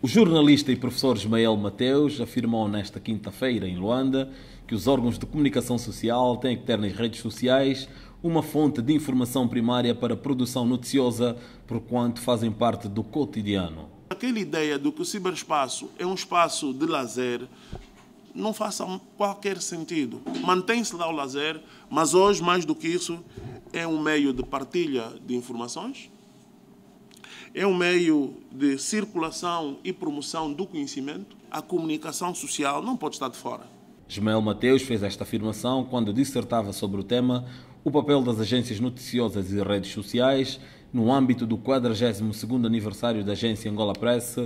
O jornalista e professor Ismael Mateus afirmou nesta quinta-feira em Luanda que os órgãos de comunicação social têm que ter nas redes sociais uma fonte de informação primária para produção noticiosa, porquanto fazem parte do cotidiano. Aquela ideia de que o ciberespaço é um espaço de lazer não faça qualquer sentido. Mantém-se lá o lazer, mas hoje, mais do que isso, é um meio de partilha de informações, é um meio de circulação e promoção do conhecimento. A comunicação social não pode estar de fora. Ismael Mateus fez esta afirmação quando dissertava sobre o tema o papel das agências noticiosas e redes sociais no âmbito do 42º aniversário da agência Angola Press,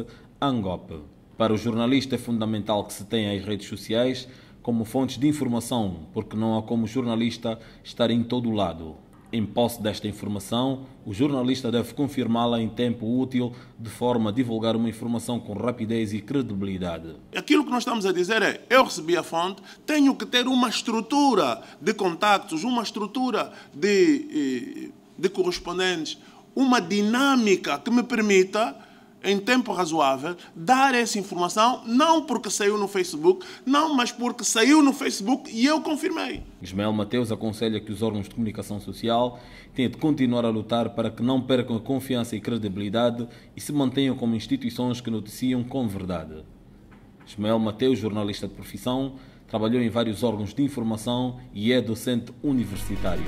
ANGOP. Para o jornalista é fundamental que se tenha as redes sociais como fontes de informação, porque não há como jornalista estar em todo o lado. Em posse desta informação, o jornalista deve confirmá-la em tempo útil, de forma a divulgar uma informação com rapidez e credibilidade. Aquilo que nós estamos a dizer é: eu recebi a fonte, tenho que ter uma estrutura de contactos, uma estrutura de, eh, de correspondentes, uma dinâmica que me permita em tempo razoável, dar essa informação, não porque saiu no Facebook, não, mas porque saiu no Facebook e eu confirmei. Ismael Mateus aconselha que os órgãos de comunicação social têm de continuar a lutar para que não percam a confiança e credibilidade e se mantenham como instituições que noticiam com verdade. Ismael Mateus, jornalista de profissão, trabalhou em vários órgãos de informação e é docente universitário.